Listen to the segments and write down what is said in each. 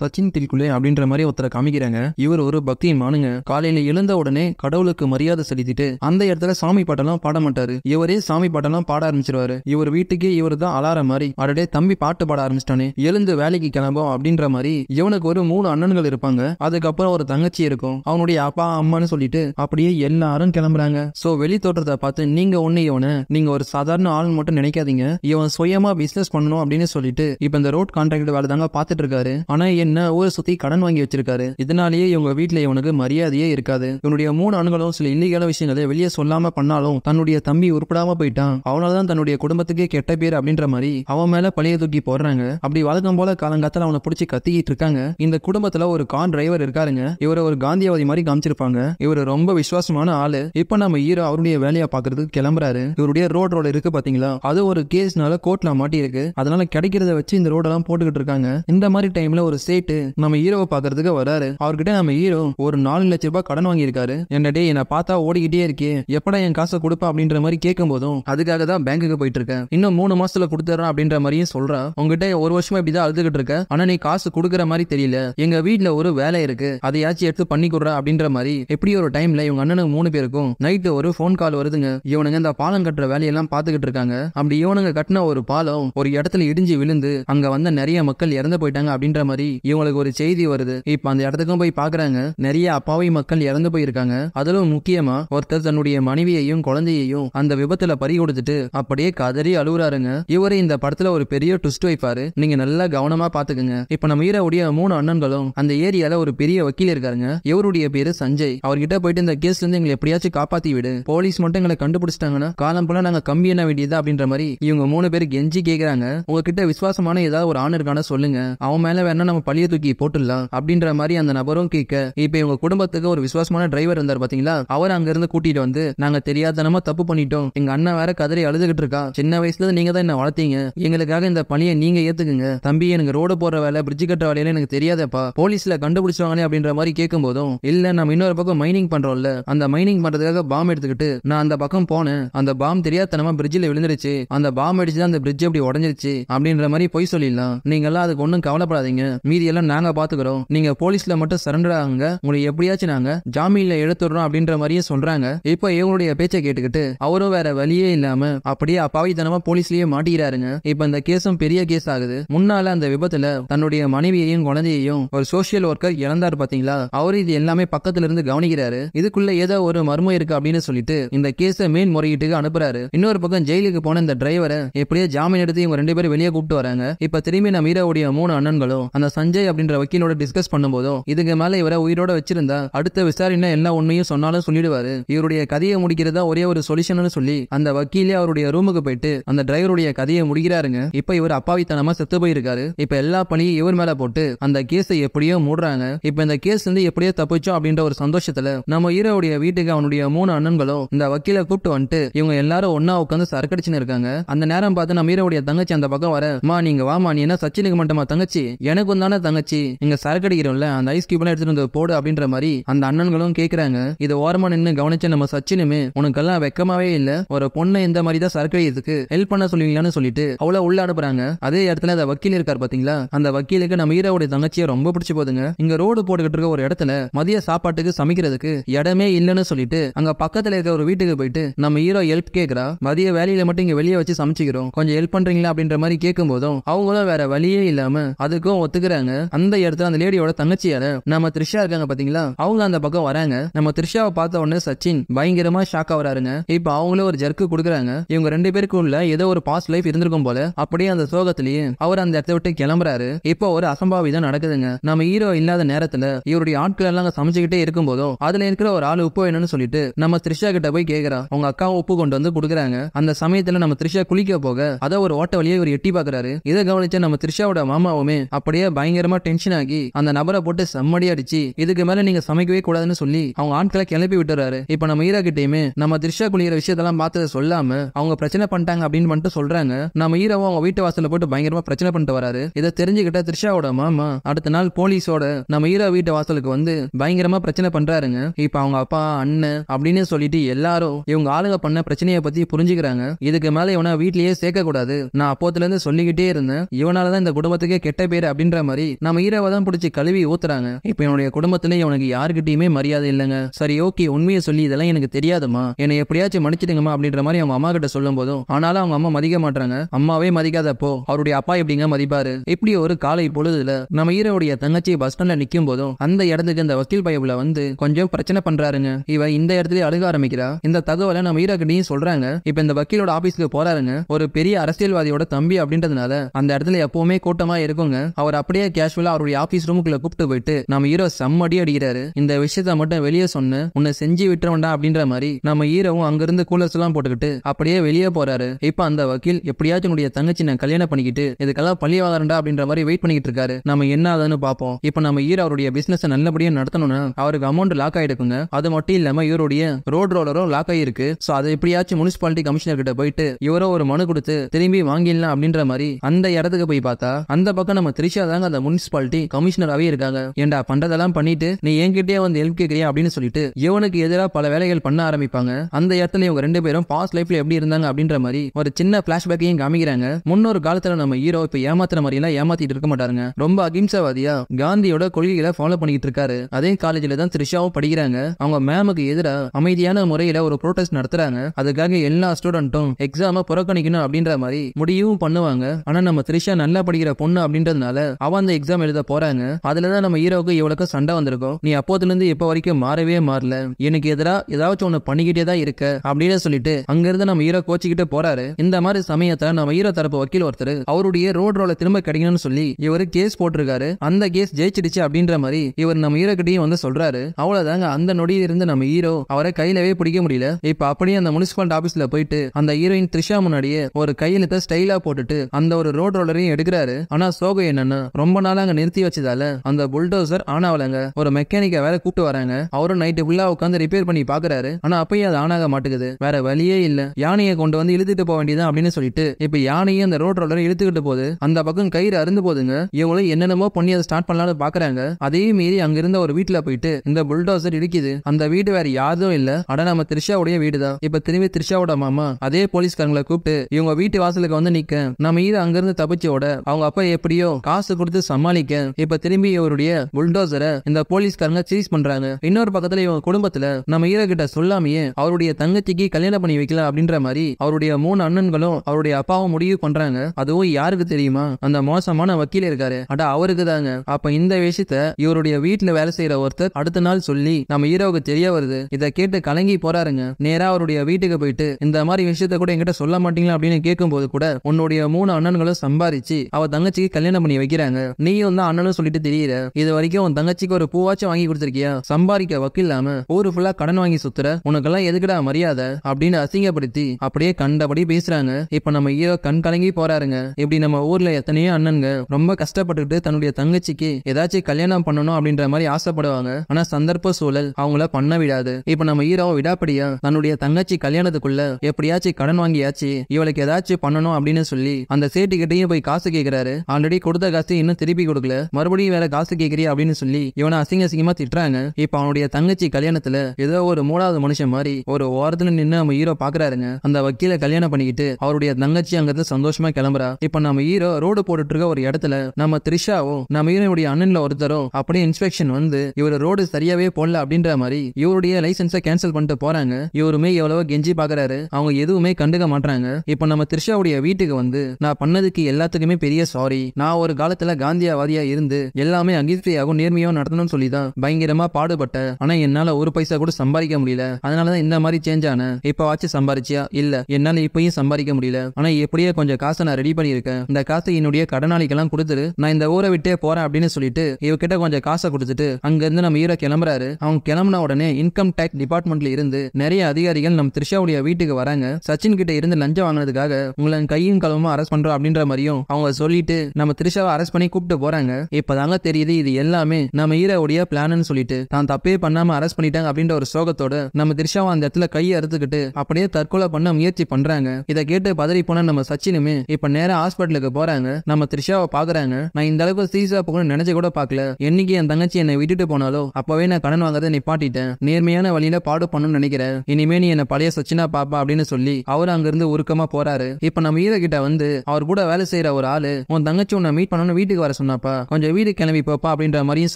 சச்சின் தில்குலே அப்படின்ற மாதிரி ஒருத்தரை காமிக்கிறாங்க இவர் ஒரு பக்தியின் மானுங்க காலையில எழுந்த உடனே கடவுளுக்கு மரியாதை செலுத்திட்டு அந்த இடத்துல சாமி பாட்டெல்லாம் பாட மாட்டாரு இவரே சாமி பாட்டெல்லாம் பாட ஆரம்பிச்சிருவாரு இவர் வீட்டுக்கே இவர் தான் அலார மாதிரி அடடே தம்பி பாட்டு பாட ஆரம்பிச்சிட்டானே எழுந்து வேலைக்கு கிளம்போம் அப்படின்ற மாதிரி இவனுக்கு ஒரு மூணு அண்ணன்கள் இருப்பாங்க அதுக்கப்புறம் ஒரு தங்கச்சி இருக்கும் அவனுடைய அப்பா அம்மான்னு சொல்லிட்டு அப்படியே எல்லாரும் கிளம்புறாங்க சோ வெளி தோற்றத்தை பார்த்து நீங்க ஒண்ணு இவனை நீங்க ஒரு சாதாரண ஆள் மட்டும் நினைக்காதீங்க இவன் சுயமா பிசினஸ் பண்ணணும் அப்படின்னு சொல்லிட்டு இப்ப இந்த ரோட் கான்ட்ராக்ட் வேலை தாங்க பாத்துட்டு இருக்காரு ஆனா என்ன சுத்தி கடன் வாங்கி வச்சிருக்காரு இதனாலேயே இவங்க வீட்டுல இவனுக்கு மரியாதையே இருக்காது இவனுடைய மூணு அணுகளும் சில இல்லீகல விஷயங்களை வெளியே சொல்லாம பண்ணாலும் தன்னுடைய தம்பி உருப்படாம போயிட்டான் அவனாலதான் தன்னுடைய குடும்பத்துக்கே கெட்ட பேர் அப்படின்ற மாதிரி அவன் மேல பழைய தூக்கி போடுறாங்க அப்படி வழக்கம் போல காலங்காத்தால அவனை பிடிச்சி கத்திக்கிட்டு இருக்காங்க இந்த குடும்பத்துல ஒரு கார் டிரைவர் இருக்காருங்க இவர ஒரு காந்தியவாதி மாதிரி காமிச்சிருப்பாங்க இவர் ரொம்ப விசுவாசமான ஆளு இப்ப நம்ம ஹீரோ அவருடைய வேலையை பாக்குறதுக்கு கிளம்புறாரு இவருடைய ரோட் ரோடு இருக்கு பாத்தீங்களா அது ஒரு கேஸ்னால கோர்ட்ல மாட்டி இருக்கு அதனால கிடைக்கிறத வச்சு இந்த ரோடெல்லாம் போட்டுக்கிட்டு இருக்காங்க இந்த மாதிரி டைம்ல ஒரு சே சேட்டு நம்ம ஹீரோவை பாக்குறதுக்கு வராரு அவர்கிட்ட நம்ம ஹீரோ ஒரு நாலு லட்ச ரூபாய் கடன் வாங்கியிருக்காரு என்னடே என்ன பார்த்தா ஓடிக்கிட்டே இருக்கே எப்படா என் காசை கொடுப்பா அப்படின்ற மாதிரி கேட்கும் போதும் அதுக்காக தான் பேங்குக்கு போயிட்டு இருக்கேன் இன்னும் மூணு மாசத்துல கொடுத்துறேன் அப்படின்ற மாதிரியும் சொல்றா உங்ககிட்ட ஒரு வருஷமா இப்படிதான் அழுதுகிட்டு இருக்க ஆனா நீ காசு கொடுக்குற மாதிரி தெரியல எங்க வீட்டுல ஒரு வேலை இருக்கு அதையாச்சும் எடுத்து பண்ணி கொடுற அப்படின்ற மாதிரி எப்படி ஒரு டைம்ல இவங்க அண்ணனுக்கு மூணு பேருக்கும் நைட்டு ஒரு போன் கால் வருதுங்க இவனுங்க இந்த பாலம் கட்டுற வேலையெல்லாம் பாத்துக்கிட்டு இருக்காங்க அப்படி இவனுங்க கட்டின ஒரு பாலம் ஒரு இடத்துல இடிஞ்சு விழுந்து அங்க வந்த நிறைய மக்கள் இறந்து போயிட்டாங்க அப்படின்ற மாதிரி இவங்களுக்கு ஒரு செய்தி வருது இப்ப அந்த இடத்துக்கும் போய் பாக்குறாங்க நிறைய அப்பாவி மக்கள் இறந்து போயிருக்காங்க அதிலும் முக்கியமா ஒருத்தர் தன்னுடைய மனைவியையும் குழந்தையையும் அந்த விபத்துல பறி கொடுத்துட்டு அப்படியே கதறி அழுகுறாருங்க இவரு இந்த படத்துல ஒரு பெரிய ட்விஸ்ட் வைப்பாரு நீங்க நல்லா கவனமா பாத்துக்கங்க இப்ப நம்ம ஈரோடைய மூணு அண்ணன்களும் அந்த ஏரியால ஒரு பெரிய வக்கீல் இருக்காருங்க இவருடைய பேரு சஞ்சய் அவர்கிட்ட போயிட்டு இந்த கேஸ்ல இருந்து எங்களை எப்படியாச்சும் காப்பாத்தி விடு போலீஸ் மட்டும் எங்களை கண்டுபிடிச்சிட்டாங்கன்னா காலம் போல நாங்க கம்பி என்ன வேண்டியதா அப்படின்ற மாதிரி இவங்க மூணு பேர் கெஞ்சி கேக்குறாங்க உங்ககிட்ட விசுவாசமான ஏதாவது ஒரு ஆண் இருக்கான சொல்லுங்க அவன் மேல வேணா நம்ம பழிய தூக்கி போட்டுடலாம் அப்படின்ற மாதிரி அந்த நபரும் கேட்க இப்ப இவங்க குடும்பத்துக்கு ஒரு விசுவாசமான டிரைவர் இருந்தார் பாத்தீங்களா அவர் அங்க இருந்து கூட்டிட்டு வந்து நாங்க தெரியாதனமா தப்பு பண்ணிட்டோம் எங்க அண்ணன் வேற கதறி அழுதுகிட்டு இருக்கா சின்ன வயசுல நீங்க தான் என்ன வளர்த்தீங்க எங்களுக்காக இந்த பணியை நீங்க ஏத்துக்குங்க தம்பி எனக்கு ரோடு போற வேலை பிரிட்ஜ் கட்ட வேலையில எனக்கு தெரியாதப்பா போலீஸ்ல கண்டுபிடிச்சிருவாங்களே அப்படின்ற மாதிரி கேட்கும் போதும் இல்ல நம்ம இன்னொரு பக்கம் மைனிங் பண்றோம்ல அந்த மைனிங் பண்றதுக்காக பாம் எடுத்துக்கிட்டு நான் அந்த பக்கம் போனேன் அந்த பாம் தெரியாதனமா பிரிட்ஜில் விழுந்துருச்சு அந்த பாம் அடிச்சு அந்த பிரிட்ஜ் அப்படி உடஞ்சிருச்சு அப்படின்ற மாதிரி பொய் சொல்லிடலாம் நீங்க எல்லாம் அதுக்கு ஒன்னும் கவலைப்படாதீங்க மீதி எல்லாம் நாங்க பாத்துக்கிறோம் நீங்க போலீஸ்ல மட்டும் சரண்டர் ஆகுங்க உங்களை எப்படியாச்சும் நாங்க ஜாமீன்ல எடுத்துறோம் அப்படின்ற மாதிரியே சொல்றாங்க இப்ப இவங்களுடைய பேச்சை கேட்டுக்கிட்டு அவரும் வேற வழியே இல்லாம அப்படியே அப்பாவித்தனமா போலீஸ்லயே மாட்டிக்கிறாருங்க இப்ப இந்த கேஸும் பெரிய கேஸ் ஆகுது முன்னால அந்த விபத்துல தன்னுடைய மனைவியையும் குழந்தையையும் ஒரு சோசியல் ஒர்க்கர் இழந்தார் பாத்தீங்களா அவரு இது எல்லாமே பக்கத்துல இருந்து கவனிக்கிறாரு இதுக்குள்ள ஏதோ ஒரு மர்மம் இருக்கு அப்படின்னு சொல்லிட்டு இந்த கேஸ மேன் முறையீட்டுக்கு அனுப்புறாரு இன்னொரு பக்கம் ஜெயிலுக்கு போன இந்த டிரைவரை எப்படியே ஜாமீன் எடுத்து இவங்க ரெண்டு பேரும் வெளியே கூப்பிட்டு வராங்க இப்ப திரும்பி நம்ம உடைய மூணு அண்ணன்களும் அந்த சஞ்சய் அப்படின்ற வக்கீலோட டிஸ்கஸ் பண்ணும்போதும் இதுக்கு மேல இவரை உயிரோட வச்சிருந்தா அடுத்த விசாரணை எல்லா உண்மையும் சொன்னாலும் சொல்லிடுவாரு இவருடைய கதையை முடிக்கிறதா ஒரே ஒரு சொல்யூஷன் சொல்லி அந்த வக்கீலே அவருடைய ரூமுக்கு போயிட்டு அந்த டிரைவருடைய கதையை முடிக்கிறாருங்க இப்ப இவர் அப்பாவித்தனமா செத்து போயிருக்காரு இப்ப எல்லா பணியும் இவர் மேல போட்டு அந்த கேஸை எப்படியோ மூடுறாங்க இப்ப இந்த கேஸ் வந்து எப்படியோ தப்பிச்சோம் அப்படின்ற ஒரு சந்தோஷத்துல நம்ம ஈரோடைய வீட்டுக்கு அவனுடைய மூணு அண்ணன்களும் இந்த வக்கீல கூப்பிட்டு வந்துட்டு இவங்க எல்லாரும் ஒன்னா உட்காந்து சரக்கடிச்சுன்னு இருக்காங்க அந்த நேரம் பார்த்து நம்ம ஈரோடைய தங்கச்சி அந்த பக்கம் வர மா நீங்க வாமா நீ என்ன சச்சினுக்கு மட்டுமா தங்கச்சி எனக்கு வந்தான அண்ணன் தங்கச்சி இங்க சரக்கு அடிக்கிறோம்ல அந்த ஐஸ் எல்லாம் எடுத்துட்டு வந்து போடு அப்படின்ற மாதிரி அந்த அண்ணன்களும் கேக்குறாங்க இது ஓரமா நின்று கவனிச்ச நம்ம சச்சினுமே உனக்கெல்லாம் வெக்கமாவே இல்ல ஒரு பொண்ணை இந்த மாதிரி தான் சரக்கு அடிக்கிறதுக்கு ஹெல்ப் பண்ண சொல்லுவீங்களான்னு சொல்லிட்டு அவ்வளவு உள்ள அனுப்புறாங்க அதே இடத்துல அந்த வக்கீல் இருக்காரு பாத்தீங்களா அந்த வக்கீலுக்கு நம்ம ஈரோடைய தங்கச்சியை ரொம்ப பிடிச்சு போதுங்க இங்க ரோடு போட்டுக்கிட்டு இருக்க ஒரு இடத்துல மதிய சாப்பாட்டுக்கு சமைக்கிறதுக்கு இடமே இல்லைன்னு சொல்லிட்டு அங்க பக்கத்துல இருக்க ஒரு வீட்டுக்கு போயிட்டு நம்ம ஹீரோ ஹெல்ப் கேக்குறா மதிய வேலையில மட்டும் இங்க வெளியே வச்சு சமைச்சுக்கிறோம் கொஞ்சம் ஹெல்ப் பண்றீங்களா அப்படின்ற மாதிரி கேட்கும் போதும் அவங்களும் வேற வழியே இல்லாம அதுக்கும் ஒத்துக்கிறாங்க வராங்க அந்த இடத்துல அந்த லேடியோட தங்கச்சியால நம்ம த்ரிஷா இருக்காங்க பாத்தீங்களா அவங்க அந்த பக்கம் வராங்க நம்ம த்ரிஷாவை பார்த்த உடனே சச்சின் பயங்கரமா ஷாக் ஆகுறாருங்க இப்ப அவங்களே ஒரு ஜர்க்கு கொடுக்குறாங்க இவங்க ரெண்டு பேருக்கும் உள்ள ஏதோ ஒரு பாஸ்ட் லைஃப் இருந்திருக்கும் போல அப்படியே அந்த சோகத்திலேயே அவர் அந்த இடத்த விட்டு கிளம்புறாரு இப்போ ஒரு அசம்பாவிதம் நடக்குதுங்க நம்ம ஹீரோ இல்லாத நேரத்துல இவருடைய ஆட்கள் எல்லாம் சமைச்சுக்கிட்டே இருக்கும் போதோ அதுல இருக்கிற ஒரு ஆள் உப்பு வேணும்னு சொல்லிட்டு நம்ம த்ரிஷா கிட்ட போய் கேக்குறா அவங்க அக்கா உப்பு கொண்டு வந்து கொடுக்குறாங்க அந்த சமயத்துல நம்ம த்ரிஷா குளிக்க போக அதை ஒரு ஓட்ட வழியை இவர் எட்டி பாக்குறாரு இதை கவனிச்ச நம்ம த்ரிஷாவோட மாமாவுமே அப்படியே பயங்கர பயங்கரமா டென்ஷன் ஆகி அந்த நபரை போட்டு செம்மடி அடிச்சு இதுக்கு மேல நீங்க சமைக்கவே கூடாதுன்னு சொல்லி அவங்க ஆட்களை கிளப்பி விட்டுறாரு இப்ப நம்ம ஈரா கிட்டயுமே நம்ம திரிஷா குளிக்கிற விஷயத்தெல்லாம் பார்த்ததை சொல்லாம அவங்க பிரச்சனை பண்ணிட்டாங்க அப்படின்னு மட்டும் சொல்றாங்க நம்ம ஈராவும் அவங்க வீட்டு வாசல்ல போட்டு பயங்கரமா பிரச்சனை பண்ணிட்டு வராரு இதை தெரிஞ்சுக்கிட்ட திருஷாவோட மாமா அடுத்த நாள் போலீஸோட நம்ம ஈரா வீட்டு வாசலுக்கு வந்து பயங்கரமா பிரச்சனை பண்றாருங்க இப்ப அவங்க அப்பா அண்ணன் அப்படின்னு சொல்லிட்டு எல்லாரும் இவங்க ஆளுங்க பண்ண பிரச்சனையை பத்தி புரிஞ்சுக்கிறாங்க இதுக்கு மேல இவனை வீட்லயே சேர்க்க கூடாது நான் அப்போத்துல இருந்து சொல்லிக்கிட்டே இருந்தேன் இவனாலதான் இந்த குடும்பத்துக்கே கெட்ட பேர் அப்படின்ற மாதிரி சொல்லி நம்ம ஈராவை தான் பிடிச்சி கழுவி ஊத்துறாங்க இப்போ என்னுடைய குடும்பத்துல இவனுக்கு யாருக்கிட்டையுமே மரியாதை இல்லைங்க சரி ஓகே உண்மையை சொல்லி இதெல்லாம் எனக்கு தெரியாதுமா என்னை எப்படியாச்சும் மன்னிச்சிடுங்கம்மா அப்படின்ற மாதிரி அவங்க அம்மா கிட்ட சொல்லும் போதும் ஆனாலும் அவங்க அம்மா மதிக்க மாட்டாங்க அம்மாவே மதிக்காதப்போ அவருடைய அப்பா எப்படிங்க மதிப்பாரு இப்படி ஒரு காலை பொழுதுல நம்ம ஈரோடைய தங்கச்சி பஸ் ஸ்டாண்ட்ல நிற்கும் போதும் அந்த இடத்துக்கு இந்த வக்கீல் பயபுல வந்து கொஞ்சம் பிரச்சனை பண்றாருங்க இவ இந்த இடத்துல அழுக ஆரம்பிக்கிறா இந்த தகவலை நம்ம கிட்டையும் சொல்றாங்க இப்ப இந்த வக்கீலோட ஆபீஸ்க்கு போறாருங்க ஒரு பெரிய அரசியல்வாதியோட தம்பி அப்படின்றதுனால அந்த இடத்துல எப்பவுமே கூட்டமா இருக்குங்க அவர் அப்படியே கேஷுவலா அவருடைய ஆபீஸ் ரூமுக்குள்ள கூப்பிட்டு போயிட்டு நம்ம ஹீரோ செம்மடி அடிக்கிறாரு இந்த விஷயத்த மட்டும் வெளியே சொன்னு உன்னை செஞ்சு விட்டுற அப்படின்ற மாதிரி நம்ம ஹீரோவும் அங்கிருந்து கூலர்ஸ் எல்லாம் போட்டுக்கிட்டு அப்படியே வெளியே போறாரு இப்ப அந்த வக்கீல் எப்படியாச்சும் என்னுடைய தங்கச்சி நான் கல்யாணம் பண்ணிக்கிட்டு இதுக்கெல்லாம் பள்ளி வாழறா அப்படின்ற மாதிரி வெயிட் பண்ணிட்டு இருக்காரு நம்ம என்ன ஆகுதுன்னு பார்ப்போம் இப்ப நம்ம ஹீரோ அவருடைய பிசினஸ் நல்லபடியா நடத்தணும்னா அவருக்கு அமௌண்ட் லாக் ஆயிடுக்குங்க அது மட்டும் இல்லாம இவருடைய ரோட் ரோலரும் லாக் ஆயிருக்கு சோ அதை எப்படியாச்சும் முனிசிபாலிட்டி கமிஷனர் கிட்ட போயிட்டு இவரோ ஒரு மனு கொடுத்து திரும்பி வாங்கிடலாம் அப்படின்ற மாதிரி அந்த இடத்துக்கு போய் பார்த்தா அந்த பக்கம் நம்ம திரிஷா தாங்க அந்த முனிசிபாலிட்டி கமிஷனராகவே இருக்காங்க ஏண்டா பண்றதெல்லாம் பண்ணிட்டு நீ என்கிட்டயே வந்து ஹெல்ப் கேட்கறியா அப்படின்னு சொல்லிட்டு இவனுக்கு எதிராக பல வேலைகள் பண்ண ஆரம்பிப்பாங்க அந்த இடத்துல இவங்க ரெண்டு பேரும் பாஸ் லைஃப்ல எப்படி இருந்தாங்க அப்படின்ற மாதிரி ஒரு சின்ன பிளாஷ்பேக்கையும் காமிக்கிறாங்க முன்னொரு காலத்துல நம்ம ஹீரோ இப்ப ஏமாத்துற மாதிரி எல்லாம் ஏமாத்திட்டு இருக்க மாட்டாங்க ரொம்ப அகிம்சாவாதியா காந்தியோட கொள்கைகளை ஃபாலோ பண்ணிட்டு இருக்காரு அதே காலேஜ்ல தான் த்ரிஷாவும் படிக்கிறாங்க அவங்க மேமுக்கு எதிராக அமைதியான முறையில ஒரு ப்ரோட்டஸ்ட் நடத்துறாங்க அதுக்காக எல்லா ஸ்டூடெண்ட்டும் எக்ஸாம புறக்கணிக்கணும் அப்படின்ற மாதிரி முடிவும் பண்ணுவாங்க ஆனா நம்ம த்ரிஷா நல்லா படிக்கிற பொண்ணு அப்படின்றதுனால அவ அந்த எக்ஸாம் எழுத போறாங்க அதுலதான் நம்ம ஹீரோக்கு இவ்வளவு சண்டை வந்திருக்கும் நீ அப்போதுல இருந்து இப்ப வரைக்கும் மாறவே மாறல எனக்கு எதிரா ஏதாச்சும் ஒண்ணு பண்ணிக்கிட்டே தான் இருக்க அப்படின்னு சொல்லிட்டு அங்க இருந்து நம்ம ஹீரோ கோச்சிக்கிட்டு போறாரு இந்த மாதிரி சமயத்துல நம்ம ஹீரோ தரப்பு வக்கீல் ஒருத்தர் அவருடைய ரோட் ரோல திரும்ப கிடைக்கணும்னு சொல்லி இவரு கேஸ் போட்டிருக்காரு அந்த கேஸ் ஜெயிச்சிடுச்சு அப்படின்ற மாதிரி இவர் நம்ம ஹீரோ கிட்டையும் வந்து சொல்றாரு அவ்வளவுதாங்க அந்த நொடியில இருந்து நம்ம ஹீரோ அவரை கையிலவே பிடிக்க முடியல இப்ப அப்படியே அந்த முனிசிபல் ஆபீஸ்ல போயிட்டு அந்த ஹீரோயின் த்ரிஷா முன்னாடியே ஒரு கையெழுத்த ஸ்டைலா போட்டுட்டு அந்த ஒரு ரோட் ரோலரையும் எடுக்கிறாரு ஆனா சோகம் என்னன்னா ரொம்ப ரொம்ப நாள் அங்க நிறுத்தி வச்சதால அந்த புல்டோசர் ஆன் ஆகலங்க ஒரு மெக்கானிக்கா வேற கூப்பிட்டு வராங்க அவரும் நைட்டு ஃபுல்லா உட்காந்து ரிப்பேர் பண்ணி பாக்குறாரு ஆனா அப்பயும் அது ஆன் ஆக மாட்டேங்குது வேற வழியே இல்ல யானையை கொண்டு வந்து இழுத்துட்டு போக வேண்டியதான் அப்படின்னு சொல்லிட்டு இப்ப யானையை அந்த ரோட் ரோலர் இழுத்துக்கிட்டு போகுது அந்த பக்கம் கயிறு அருந்து போதுங்க இவங்களும் என்னென்னமோ பண்ணி அதை ஸ்டார்ட் பண்ணலாம்னு பாக்குறாங்க அதே மீறி அங்கிருந்த ஒரு வீட்டுல போயிட்டு இந்த புல்டோசர் இடிக்குது அந்த வீடு வேற யாரும் இல்ல ஆனா நம்ம திரிஷாவுடைய வீடுதான் இப்ப திரும்பி திரிஷாவோட மாமா அதே போலீஸ்காரங்களை கூப்பிட்டு இவங்க வீட்டு வாசலுக்கு வந்து நிக்க நம்ம இது அங்கிருந்து தப்பிச்சோட அவங்க அப்பா எப்படியோ காசு கொடுத்து சமாளிக்க இப்ப திரும்பி இவருடைய புல்டோசரை இந்த போலீஸ்காரங்க சீஸ் பண்றாங்க இன்னொரு பக்கத்துல இவங்க குடும்பத்துல நம்ம ஹீரோ கிட்ட சொல்லாமையே அவருடைய தங்கச்சிக்கு கல்யாணம் பண்ணி வைக்கல அப்படின்ற மாதிரி அவருடைய மூணு அண்ணன்களும் அவருடைய அப்பாவும் முடிவு பண்றாங்க அதுவும் யாருக்கு தெரியுமா அந்த மோசமான வக்கீல் இருக்காரு அட அவருக்கு தாங்க அப்ப இந்த விஷயத்த இவருடைய வீட்டுல வேலை செய்யற ஒருத்தர் அடுத்த நாள் சொல்லி நம்ம ஈரோவுக்கு தெரிய வருது இதை கேட்டு கலங்கி போறாருங்க நேரா அவருடைய வீட்டுக்கு போயிட்டு இந்த மாதிரி விஷயத்த கூட என்கிட்ட சொல்ல மாட்டீங்களா அப்படின்னு கேட்கும் போது கூட உன்னுடைய மூணு அண்ணன்களும் சம்பாரிச்சு அவ தங்கச்சிக்கு கல்யாணம் பண்ணி வைக்கிறாங்க நீயும் தான் அண்ணனும் சொல்லிட்டு தெரியுற இது வரைக்கும் உன் தங்கச்சிக்கு ஒரு பூவாச்சும் வாங்கி கொடுத்துருக்கியா சம்பாதிக்க வக்கில்லாம ஊரு ஃபுல்லா கடன் வாங்கி சுத்துற உனக்கெல்லாம் எதுக்குடா மரியாதை அப்படின்னு அசிங்கப்படுத்தி அப்படியே கண்டபடி பேசுறாங்க இப்ப நம்ம ஐயோ கண் கலங்கி போறாருங்க இப்படி நம்ம ஊர்ல எத்தனையோ அண்ணனுங்க ரொம்ப கஷ்டப்பட்டுக்கிட்டு தன்னுடைய தங்கச்சிக்கு ஏதாச்சும் கல்யாணம் பண்ணணும் அப்படின்ற மாதிரி ஆசைப்படுவாங்க ஆனா சந்தர்ப்ப சூழல் அவங்கள பண்ண விடாது இப்ப நம்ம ஹீரோ விடாப்படியா தன்னுடைய தங்கச்சி கல்யாணத்துக்குள்ள எப்படியாச்சும் கடன் வாங்கியாச்சு இவளுக்கு ஏதாச்சும் பண்ணணும் அப்படின்னு சொல்லி அந்த சேட்டு கிட்டையும் போய் காசு கேட்கிறாரு ஆல்ரெடி கொடுத்த காசு இன்னும் திருப்பி கொடுக்கல மறுபடியும் வேற காசு கேக்குறியா அப்படின்னு சொல்லி இவனை அசிங்க அசிங்கமா திட்டுறாங்க இப்ப அவனுடைய தங்கச்சி கல்யாணத்துல ஏதோ ஒரு மூணாவது மனுஷன் மாதிரி ஒரு ஓரத்துல நின்று நம்ம ஹீரோ பாக்குறாருங்க அந்த வக்கீல கல்யாணம் பண்ணிக்கிட்டு அவருடைய தங்கச்சி அங்கிருந்து சந்தோஷமா கிளம்புறா இப்ப நம்ம ஹீரோ ரோடு போட்டுட்டு இருக்க ஒரு இடத்துல நம்ம த்ரிஷாவும் நம்ம ஹீரோனுடைய அண்ணன்ல ஒருத்தரும் அப்படியே இன்ஸ்பெக்ஷன் வந்து இவர் ரோடு சரியாவே போடல அப்படின்ற மாதிரி இவருடைய லைசன்ஸை கேன்சல் பண்ணிட்டு போறாங்க இவருமே எவ்வளவோ கெஞ்சி பாக்குறாரு அவங்க எதுவுமே கண்டுக்க மாட்டாங்க இப்ப நம்ம த்ரிஷாவுடைய வீட்டுக்கு வந்து நான் பண்ணதுக்கு எல்லாத்துக்குமே பெரிய சாரி நான் ஒரு காலத்துல காந்தி பிராந்தியவாதியாக இருந்து எல்லாமே அகிம்சையாகவும் நேர்மையாக நடத்தணும்னு சொல்லி தான் பயங்கரமா பாடுபட்ட ஆனா என்னால ஒரு பைசா கூட சம்பாதிக்க முடியல அதனாலதான் இந்த மாதிரி சேஞ்ச் ஆனேன் இப்போ ஆச்சு சம்பாரிச்சியா இல்ல என்னால இப்பயும் சம்பாதிக்க முடியல ஆனா எப்படியே கொஞ்சம் காசை நான் ரெடி பண்ணியிருக்கேன் இந்த காசை என்னுடைய கடனாளிக்கெல்லாம் கொடுத்துரு நான் இந்த ஊரை விட்டே போறேன் அப்படின்னு சொல்லிட்டு இவகிட்ட கொஞ்சம் காசை கொடுத்துட்டு இருந்து நம்ம ஈரோ கிளம்புறாரு அவங்க கிளம்புன உடனே இன்கம் டேக்ஸ் டிபார்ட்மெண்ட்ல இருந்து நிறைய அதிகாரிகள் நம்ம திரிஷாவுடைய வீட்டுக்கு வராங்க சச்சின் கிட்ட இருந்து லஞ்சம் வாங்கினதுக்காக உங்களை கையும் களவுமா அரெஸ்ட் பண்றோம் அப்படின்ற மாதிரியும் அவங்க சொல்லிட்டு நம்ம த்ரிஷாவை அரெஸ்ட் பண்ணி கூப்பிட்டு கூப்பிட்டு போறாங்க இப்பதாங்க தெரியுது இது எல்லாமே நம்ம ஈரோடைய பிளான்னு சொல்லிட்டு தான் தப்பே பண்ணாம அரெஸ்ட் பண்ணிட்டாங்க அப்படின்ற ஒரு சோகத்தோட நம்ம திரிஷாவும் அந்த இடத்துல கையை அறுத்துக்கிட்டு அப்படியே தற்கொலை பண்ண முயற்சி பண்றாங்க இதை கேட்டு பதறி போன நம்ம சச்சினுமே இப்ப நேரம் ஹாஸ்பிட்டலுக்கு போறாங்க நம்ம திரிஷாவை பாக்குறாங்க நான் இந்த அளவுக்கு சீசா போகணும்னு நினைச்ச கூட பாக்கல என்னைக்கு என் தங்கச்சி என்னை விட்டுட்டு போனாலோ அப்பவே நான் கடன் வாங்குறதை நிப்பாட்டிட்டேன் நேர்மையான வழியில பாடு பண்ணணும்னு நினைக்கிறேன் இனிமே நீ என்ன பழைய சச்சினா பாப்பா அப்படின்னு சொல்லி அவர் அங்கிருந்து உருக்கமா போறாரு இப்ப நம்ம ஈரோ கிட்ட வந்து அவர் கூட வேலை செய்யற ஒரு ஆளு உன் தங்கச்சி உன்னை மீட் பண்ணணும்னு வீட்டுக்கு வர சொன்னாப்பா கொஞ்சம் வீடு கிளம்பி போப்பா அப்படின்ற மாதிரியும்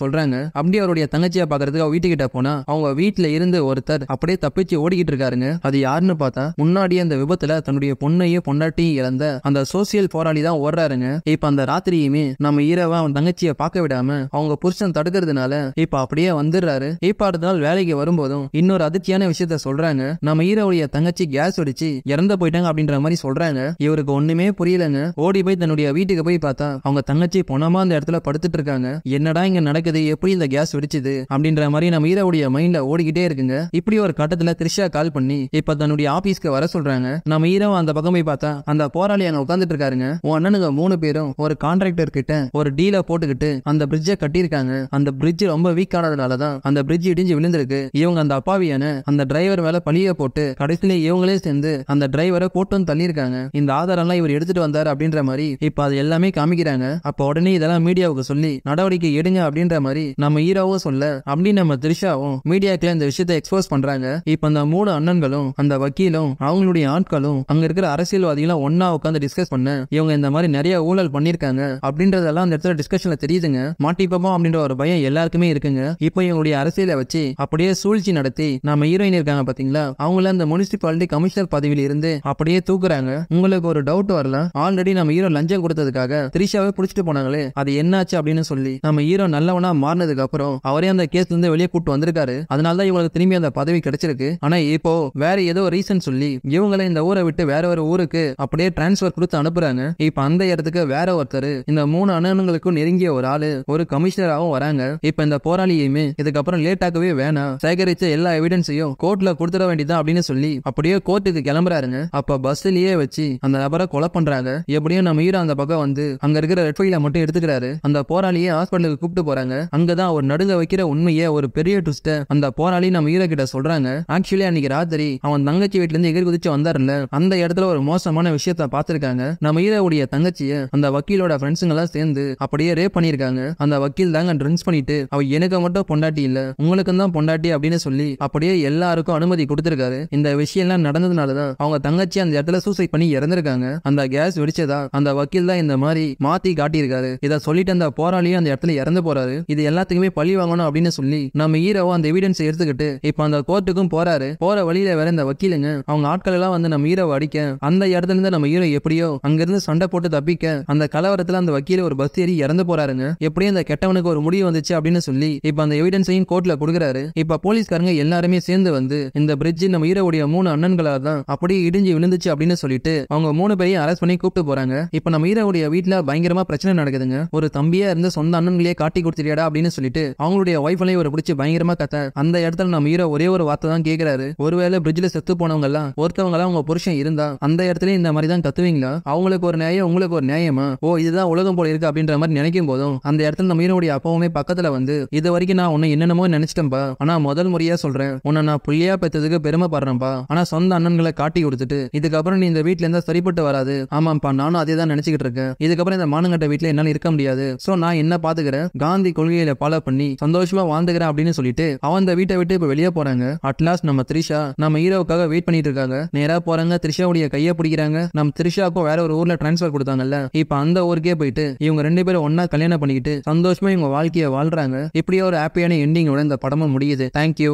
சொல்றாங்க அப்படியே அவருடைய தங்கச்சியா பாக்குறதுக்கு அவ வீட்டுக்கிட்ட போனா அவங்க வீட்டுல இருந்து ஒருத்தர் அப்படியே தப்பிச்சு ஓடிக்கிட்டு இருக்காருங்க அது யாருன்னு பார்த்தா முன்னாடியே அந்த விபத்துல தன்னுடைய பொண்ணையும் பொண்டாட்டியும் இழந்த அந்த சோசியல் போராளி தான் ஓடுறாருங்க இப்ப அந்த ராத்திரியுமே நம்ம ஈரவா அவன் தங்கச்சியை பார்க்க விடாம அவங்க புருஷன் தடுக்கிறதுனால இப்ப அப்படியே வந்துடுறாரு இப்ப அடுத்த நாள் வேலைக்கு வரும்போதும் இன்னொரு அதிர்ச்சியான விஷயத்த சொல்றாங்க நம்ம ஈரவுடைய தங்கச்சி கேஸ் அடிச்சு இறந்து போயிட்டாங்க அப்படின்ற மாதிரி சொல்றாங்க இவருக்கு ஒண்ணுமே புரியலங்க ஓடி போய் தன்னுடைய வீட்டுக்கு போய் பார்த்தா அவங்க தங்கச்சி போனா பேசாம அந்த இடத்துல படுத்துட்டு இருக்காங்க என்னடா இங்க நடக்குது எப்படி இந்த கேஸ் வெடிச்சது அப்படின்ற மாதிரி நம்ம ஈரோடைய மைண்ட்ல ஓடிக்கிட்டே இருக்குங்க இப்படி ஒரு கட்டத்துல த்ரிஷா கால் பண்ணி இப்ப தன்னுடைய ஆபீஸ்க்கு வர சொல்றாங்க நம்ம ஈரோ அந்த பக்கம் போய் பார்த்தா அந்த போராளி அங்க உட்காந்துட்டு இருக்காருங்க உன் அண்ணனுங்க மூணு பேரும் ஒரு கான்ட்ராக்டர் கிட்ட ஒரு டீல போட்டுக்கிட்டு அந்த பிரிட்ஜ கட்டியிருக்காங்க அந்த பிரிட்ஜ் ரொம்ப வீக் ஆனதுனாலதான் அந்த பிரிட்ஜ் இடிஞ்சு விழுந்திருக்கு இவங்க அந்த அப்பாவியான அந்த டிரைவர் மேல பழிய போட்டு கடைசியில இவங்களே சேர்ந்து அந்த டிரைவரை போட்டும் தள்ளியிருக்காங்க இந்த ஆதாரம்லாம் இவர் எடுத்துட்டு வந்தாரு அப்படின்ற மாதிரி இப்ப அது எல்லாமே காமிக்கிறாங்க அப்ப உடனே பண்ணி இதெல்லாம் மீடியாவுக்கு சொல்லி நடவடிக்கை எடுங்க அப்படின்ற மாதிரி நம்ம ஹீரோவும் சொல்ல அப்படி நம்ம திரிஷாவும் மீடியாக்குள்ள இந்த விஷயத்தை எக்ஸ்போஸ் பண்றாங்க இப்ப அந்த மூணு அண்ணன்களும் அந்த வக்கீலும் அவங்களுடைய ஆட்களும் அங்க இருக்கிற அரசியல்வாதிகளும் ஒன்னா உட்காந்து டிஸ்கஸ் பண்ண இவங்க இந்த மாதிரி நிறைய ஊழல் பண்ணிருக்காங்க அப்படின்றதெல்லாம் அந்த இடத்துல டிஸ்கஷன்ல தெரியுதுங்க மாட்டிப்போமோ அப்படின்ற ஒரு பயம் எல்லாருக்குமே இருக்குங்க இப்போ இவங்களுடைய அரசியலை வச்சு அப்படியே சூழ்ச்சி நடத்தி நம்ம ஹீரோயின் இருக்காங்க பாத்தீங்களா அவங்கள அந்த முனிசிபாலிட்டி கமிஷனர் பதவியில இருந்து அப்படியே தூக்குறாங்க உங்களுக்கு ஒரு டவுட் வரல ஆல்ரெடி நம்ம ஹீரோ லஞ்சம் கொடுத்ததுக்காக திரிஷாவே புடிச்சிட்டு போனாங்களே சொல்றாரு அது என்னாச்சு அப்படின்னு சொல்லி நம்ம ஹீரோ நல்லவனா மாறினதுக்கு அப்புறம் அவரே அந்த கேஸ்ல இருந்து வெளியே கூட்டு வந்திருக்காரு அதனாலதான் இவங்களுக்கு திரும்பி அந்த பதவி கிடைச்சிருக்கு ஆனா இப்போ வேற ஏதோ ரீசன் சொல்லி இவங்களை இந்த ஊரை விட்டு வேற ஒரு ஊருக்கு அப்படியே டிரான்ஸ்பர் கொடுத்து அனுப்புறாங்க இப்ப அந்த இடத்துக்கு வேற ஒருத்தர் இந்த மூணு அண்ணனுங்களுக்கும் நெருங்கிய ஒரு ஆளு ஒரு கமிஷனராகவும் வராங்க இப்ப இந்த போராளியுமே இதுக்கப்புறம் லேட் ஆகவே வேணாம் சேகரிச்ச எல்லா எவிடன்ஸையும் கோர்ட்ல கொடுத்துட வேண்டியதான் அப்படின்னு சொல்லி அப்படியே கோர்ட்டுக்கு கிளம்புறாருங்க அப்ப பஸ்லயே வச்சு அந்த நபரை கொலை பண்றாங்க எப்படியும் நம்ம ஹீரோ அந்த பக்கம் வந்து அங்க இருக்கிற ரெட்ஃபைல மட்டும் எடுத்துக்கிறாரு அந்த போராளியை ஹாஸ்பிட்டலுக்கு கூப்பிட்டு போறாங்க அங்கதான் அவர் நடுங்க வைக்கிற உண்மையை ஒரு பெரிய ட்விஸ்ட அந்த போராளி நம்ம ஹீரோ கிட்ட சொல்றாங்க ஆக்சுவலி அன்னைக்கு ராத்திரி அவன் தங்கச்சி வீட்டுல இருந்து எகிர் குதிச்சு வந்தாருல்ல அந்த இடத்துல ஒரு மோசமான விஷயத்த பாத்திருக்காங்க நம்ம ஈரோடைய தங்கச்சிய அந்த வக்கீலோட ஃப்ரெண்ட்ஸுங்க எல்லாம் சேர்ந்து அப்படியே ரேப் பண்ணிருக்காங்க அந்த வக்கீல் தாங்க ட்ரிங்க்ஸ் பண்ணிட்டு அவ எனக்கு மட்டும் பொண்டாட்டி இல்ல உங்களுக்கு தான் பொண்டாட்டி அப்படின்னு சொல்லி அப்படியே எல்லாருக்கும் அனுமதி கொடுத்திருக்காரு இந்த விஷயம் எல்லாம் நடந்ததுனாலதான் அவங்க தங்கச்சி அந்த இடத்துல சூசைட் பண்ணி இறந்திருக்காங்க அந்த கேஸ் வெடிச்சதா அந்த வக்கீல் தான் இந்த மாதிரி மாத்தி காட்டியிருக்காரு இதை சொல்லிட்டு அந்த போராளியும் அந்த இடத்துல இறந்து போறாரு இது எல்லாத்துக்குமே பழி வாங்கணும் அப்படின்னு சொல்லி நம்ம ஹீரோவும் அந்த எவிடன்ஸ் எடுத்துக்கிட்டு இப்ப அந்த கோர்ட்டுக்கும் போறாரு போற வழியில வேற இந்த வக்கீலுங்க அவங்க ஆட்கள் எல்லாம் வந்து நம்ம ஹீரோவை அடிக்க அந்த இடத்துல இருந்து நம்ம ஹீரோ எப்படியோ அங்கிருந்து சண்டை போட்டு தப்பிக்க அந்த கலவரத்துல அந்த வக்கீல ஒரு பஸ் ஏறி இறந்து போறாருங்க எப்படியும் அந்த கெட்டவனுக்கு ஒரு முடிவு வந்துச்சு அப்படின்னு சொல்லி இப்ப அந்த எவிடன்ஸையும் கோர்ட்ல கொடுக்குறாரு இப்ப போலீஸ்காரங்க எல்லாருமே சேர்ந்து வந்து இந்த பிரிட்ஜ் நம்ம ஹீரோவுடைய மூணு அண்ணன்களாக தான் அப்படியே இடிஞ்சு விழுந்துச்சு அப்படின்னு சொல்லிட்டு அவங்க மூணு பேரையும் அரெஸ்ட் பண்ணி கூப்பிட்டு போறாங்க இப்ப நம்ம ஹீரோவுடைய வீட்டுல பயங்கரமா பிரச்சனை நடக்குதுங்க பாருங்க ஒரு தம்பியா இருந்து சொந்த அண்ணன்களே காட்டி கொடுத்துறியாடா அப்படின்னு சொல்லிட்டு அவங்களுடைய ஒய்ஃபையும் ஒரு பிடிச்சி பயங்கரமா கத்த அந்த இடத்துல நம்ம ஹீரோ ஒரே ஒரு வார்த்தை தான் கேட்கிறாரு ஒருவேளை பிரிட்ஜ்ல செத்து போனவங்க எல்லாம் ஒருத்தவங்க எல்லாம் உங்க புருஷன் இருந்தா அந்த இடத்துல இந்த மாதிரி தான் கத்துவீங்களா அவங்களுக்கு ஒரு நியாயம் உங்களுக்கு ஒரு நியாயமா ஓ இதுதான் உலகம் போல இருக்கு அப்படின்ற மாதிரி நினைக்கும் போதும் அந்த இடத்துல நம்ம ஹீரோடைய அப்பாவுமே பக்கத்துல வந்து இது வரைக்கும் நான் உன்னை என்னென்னமோ நினைச்சிட்டேன்பா ஆனா முதல் முறையா சொல்றேன் உன்னை நான் புள்ளியா பெற்றதுக்கு பெருமைப்படுறேன்பா ஆனா சொந்த அண்ணன்களை காட்டி கொடுத்துட்டு இதுக்கப்புறம் நீ இந்த வீட்டுல இருந்தா சரிப்பட்டு வராது ஆமாப்பா நானும் அதே தான் நினைச்சுக்கிட்டு இருக்கேன் இதுக்கப்புறம் இந்த மானங்கட்ட வீட்டுல என்னால இருக்க முடியாது சோ நான் என்ன பாத்துக்கிறேன் காந்தி கொள்கையில ஃபாலோ பண்ணி சந்தோஷமா வாழ்ந்துக்கிறேன் அப்படின்னு சொல்லிட்டு அவன் அந்த வீட்டை விட்டு இப்ப வெளியே போறாங்க அட்லாஸ்ட் நம்ம த்ரிஷா நம்ம ஹீரோவுக்காக வெயிட் பண்ணிட்டு இருக்காங்க நேரா போறாங்க த்ரிஷாவுடைய கையை பிடிக்கிறாங்க நம்ம த்ரிஷாக்கும் வேற ஒரு ஊர்ல டிரான்ஸ்பர் கொடுத்தாங்கல்ல இப்ப அந்த ஊருக்கே போயிட்டு இவங்க ரெண்டு பேரும் ஒன்னா கல்யாணம் பண்ணிக்கிட்டு சந்தோஷமா இவங்க வாழ்க்கைய வாழ்றாங்க இப்படியே ஒரு ஹாப்பியான எண்டிங்கோட இந்த படமும் முடியுது தேங்க்யூ